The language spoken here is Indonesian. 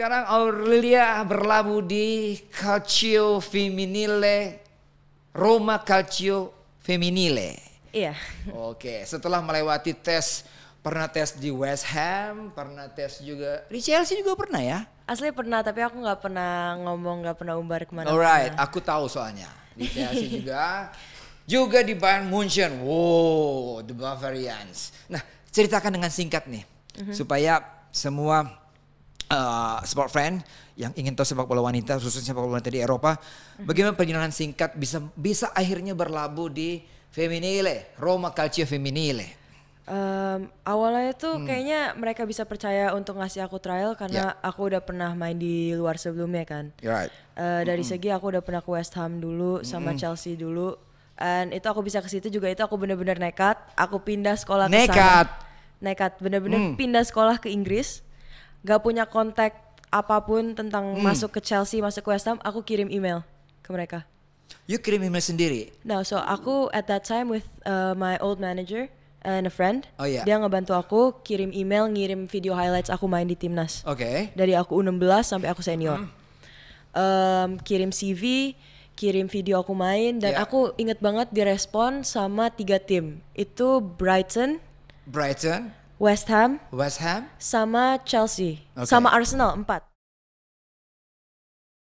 Sekarang Aurelia berlabuh di Calcio Feminile, Roma Calcio Feminile. Iya. Oke, setelah melewati tes pernah tes di West Ham, pernah tes juga di Chelsea juga pernah ya? Asli pernah, tapi aku nggak pernah ngomong, nggak pernah umbar kemana. Alright, aku tahu soalnya di Chelsea juga, juga di Bayern Munchen. Wow, the Bavarians. Nah, ceritakan dengan singkat nih, mm-hmm. supaya semua uh, eh, sport friend yang ingin tahu sepak bola wanita khususnya sepak bola wanita di Eropa, mhm. bagaimana perjalanan singkat bisa bisa akhirnya berlabuh di feminile Roma Calcio feminile Um, awalnya tuh hmm. kayaknya mereka bisa percaya untuk ngasih aku trial karena yeah. aku udah pernah main di luar sebelumnya kan. right. Uh, dari mm -hmm. segi aku udah pernah ke West Ham dulu sama mm -hmm. Chelsea dulu. Dan itu aku bisa ke situ juga itu aku bener-bener nekat. Aku pindah sekolah Nekat. Nekat, bener-bener mm. pindah sekolah ke Inggris gak punya kontak apapun tentang hmm. masuk ke Chelsea, masuk ke West Ham, aku kirim email ke mereka. You kirim email sendiri? No, so aku at that time with uh, my old manager and a friend. Oh iya. Yeah. Dia ngebantu aku kirim email, ngirim video highlights aku main di timnas. Oke. Okay. Dari aku U16 sampai aku senior. Hmm. Um, kirim CV, kirim video aku main dan yeah. aku inget banget direspon sama tiga tim. Itu Brighton, Brighton, West Ham, West Ham, sama Chelsea, okay. sama Arsenal empat.